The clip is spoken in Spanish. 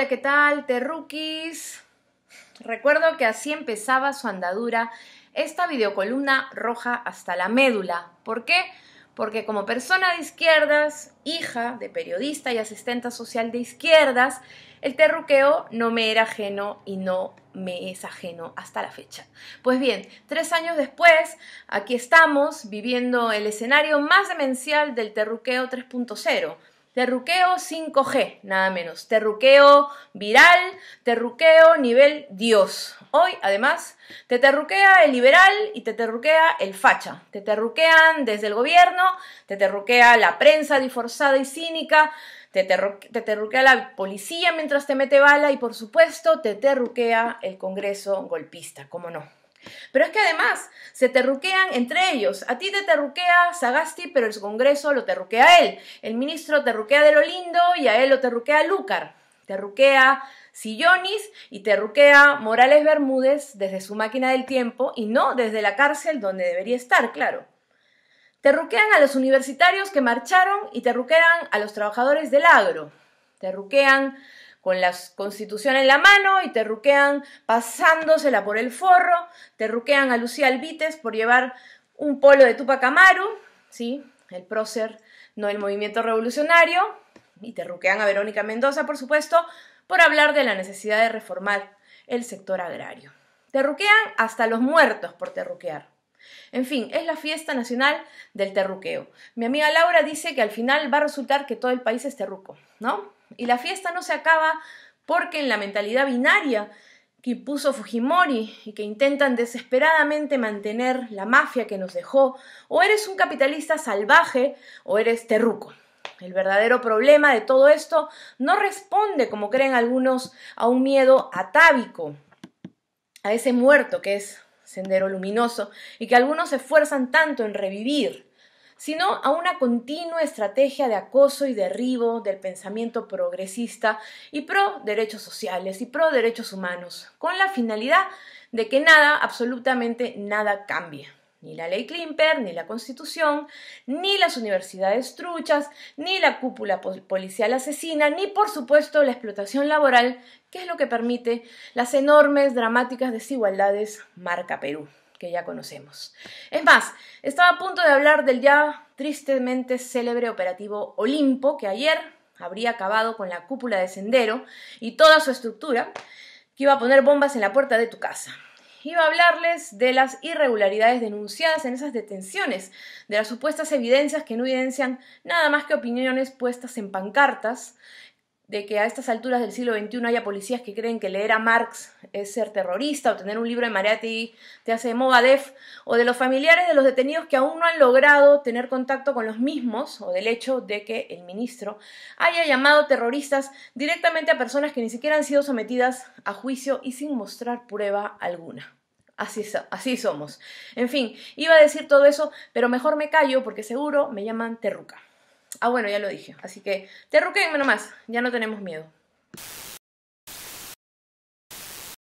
Hola, ¿qué tal, terruquis? Recuerdo que así empezaba su andadura esta videocolumna roja hasta la médula. ¿Por qué? Porque como persona de izquierdas, hija de periodista y asistenta social de izquierdas, el terruqueo no me era ajeno y no me es ajeno hasta la fecha. Pues bien, tres años después, aquí estamos viviendo el escenario más demencial del terruqueo 3.0 Terruqueo 5G, nada menos. Terruqueo viral, terruqueo nivel Dios. Hoy, además, te terruquea el liberal y te terruquea el facha. Te terruquean desde el gobierno, te terruquea la prensa disforzada y cínica, te, te terruquea la policía mientras te mete bala y, por supuesto, te terruquea el Congreso golpista, ¿cómo no? Pero es que además se terruquean entre ellos. A ti te terruquea Sagasti, pero el Congreso lo terruquea él. El ministro terruquea de lo lindo y a él lo terruquea Lúcar. Terruquea Sillonis y terruquea Morales Bermúdez desde su máquina del tiempo y no desde la cárcel donde debería estar, claro. Terruquean a los universitarios que marcharon y terruquean a los trabajadores del agro. Terruquean con la constitución en la mano y terruquean pasándosela por el forro, terruquean a Lucía Albites por llevar un polo de Tupac Amaru, ¿sí? el prócer, no el movimiento revolucionario, y terruquean a Verónica Mendoza, por supuesto, por hablar de la necesidad de reformar el sector agrario. Terruquean hasta los muertos por terruquear. En fin, es la fiesta nacional del terruqueo. Mi amiga Laura dice que al final va a resultar que todo el país es terruco, ¿no? Y la fiesta no se acaba porque en la mentalidad binaria que impuso Fujimori y que intentan desesperadamente mantener la mafia que nos dejó, o eres un capitalista salvaje o eres terruco. El verdadero problema de todo esto no responde, como creen algunos, a un miedo atávico, a ese muerto que es Sendero Luminoso, y que algunos se esfuerzan tanto en revivir sino a una continua estrategia de acoso y derribo del pensamiento progresista y pro derechos sociales y pro derechos humanos, con la finalidad de que nada, absolutamente nada cambie ni la ley Klimper, ni la Constitución, ni las universidades truchas, ni la cúpula policial asesina, ni por supuesto la explotación laboral, que es lo que permite las enormes, dramáticas desigualdades marca Perú que ya conocemos. Es más, estaba a punto de hablar del ya tristemente célebre operativo Olimpo, que ayer habría acabado con la cúpula de Sendero y toda su estructura, que iba a poner bombas en la puerta de tu casa. Iba a hablarles de las irregularidades denunciadas en esas detenciones, de las supuestas evidencias que no evidencian nada más que opiniones puestas en pancartas, de que a estas alturas del siglo XXI haya policías que creen que leer a Marx es ser terrorista o tener un libro de Mariatti te hace de Mogadef, o de los familiares de los detenidos que aún no han logrado tener contacto con los mismos, o del hecho de que el ministro haya llamado terroristas directamente a personas que ni siquiera han sido sometidas a juicio y sin mostrar prueba alguna. Así, así somos. En fin, iba a decir todo eso, pero mejor me callo porque seguro me llaman terruca. Ah, bueno, ya lo dije. Así que menos nomás, ya no tenemos miedo.